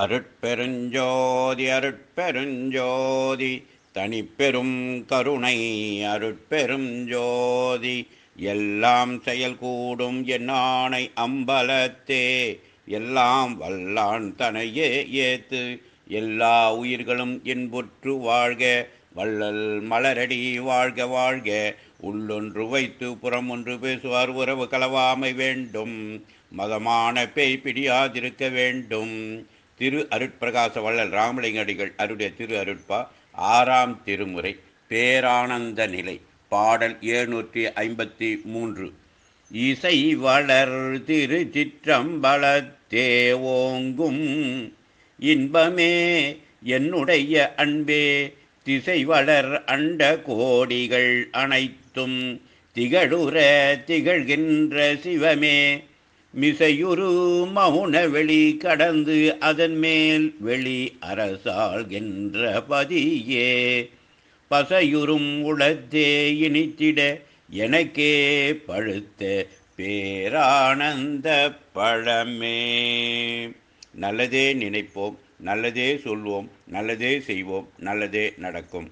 அருட்பெருஞ்சோதி அருட்பெருஞ்சோதி தனிப்பெரும் கருணை அருட்பெரும் ஜோதி எல்லாம் செயல் கூடும் என்னானை அம்பலத்தே எல்லாம் வல்லான் தனையே ஏத்து எல்லா உயிர்களும் இன்புற்று வாழ்க வள்ளல் மலரடி வாழ்க வாழ்க உள்ளொன்று வைத்து புறம் ஒன்று பேசுவார் உறவு கலவாமை வேண்டும் மதமான பேய் பிடியாதிருக்க வேண்டும் திரு அருட்பிரகாச வள்ளல் ராமலிங்கடிகள் அருடைய திரு அருட்பா ஆறாம் திருமுறை பேரானந்த நிலை பாடல் ஏழ்நூற்றி ஐம்பத்தி மூன்று இசை வளர் திரு சிற்றம்பலத்தே ஓங்கும் இன்பமே என்னுடைய அன்பே திசை வளர் அண்ட கோடிகள் அனைத்தும் திகழுற திகழ்கின்ற சிவமே மிசையுரு மவுன வெளி கடந்து அதன் மேல் வெளி அரசாள்கின்ற பதியே பசையுறும் உளத்தே இனித்திட எனக்கே பழுத்த பேரானந்த பழமே நல்லதே நினைப்போம் நல்லதே சொல்வோம் நல்லதே செய்வோம் நல்லதே நடக்கும்